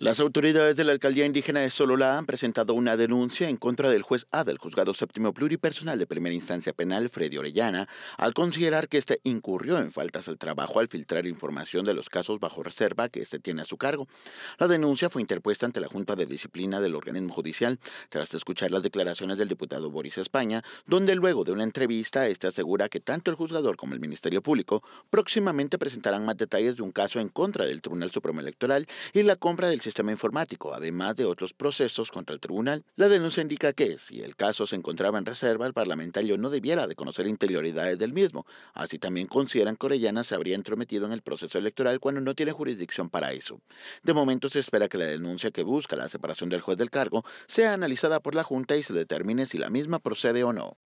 Las autoridades de la alcaldía indígena de Sololá han presentado una denuncia en contra del juez A del juzgado séptimo pluripersonal de primera instancia penal, Freddy Orellana, al considerar que este incurrió en faltas al trabajo al filtrar información de los casos bajo reserva que éste tiene a su cargo. La denuncia fue interpuesta ante la Junta de Disciplina del organismo judicial tras escuchar las declaraciones del diputado Boris España, donde luego de una entrevista este asegura que tanto el juzgador como el Ministerio Público próximamente presentarán más detalles de un caso en contra del Tribunal Supremo Electoral y la compra del sistema informático, además de otros procesos contra el tribunal. La denuncia indica que, si el caso se encontraba en reserva, el parlamentario no debiera de conocer interioridades del mismo. Así también consideran que Orellana se habría entrometido en el proceso electoral cuando no tiene jurisdicción para eso. De momento se espera que la denuncia que busca la separación del juez del cargo sea analizada por la Junta y se determine si la misma procede o no.